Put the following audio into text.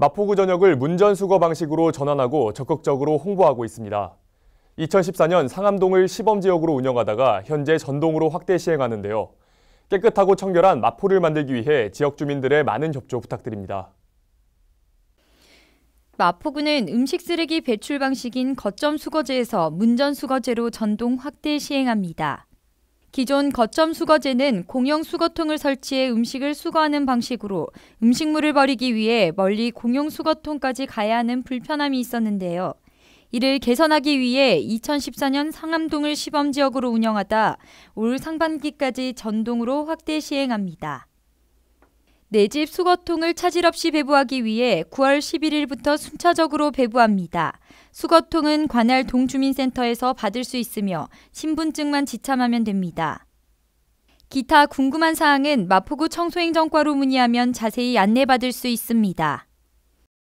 마포구 전역을 문전수거 방식으로 전환하고 적극적으로 홍보하고 있습니다. 2014년 상암동을 시범지역으로 운영하다가 현재 전동으로 확대 시행하는데요. 깨끗하고 청결한 마포를 만들기 위해 지역 주민들의 많은 협조 부탁드립니다. 마포구는 음식 쓰레기 배출 방식인 거점 수거제에서 문전 수거제로 전동 확대 시행합니다. 기존 거점 수거제는 공용 수거통을 설치해 음식을 수거하는 방식으로 음식물을 버리기 위해 멀리 공용 수거통까지 가야 하는 불편함이 있었는데요. 이를 개선하기 위해 2014년 상암동을 시범 지역으로 운영하다 올 상반기까지 전동으로 확대 시행합니다. 내집 수거통을 차질 없이 배부하기 위해 9월 11일부터 순차적으로 배부합니다. 수거통은 관할 동주민센터에서 받을 수 있으며 신분증만 지참하면 됩니다. 기타 궁금한 사항은 마포구 청소행정과로 문의하면 자세히 안내받을 수 있습니다.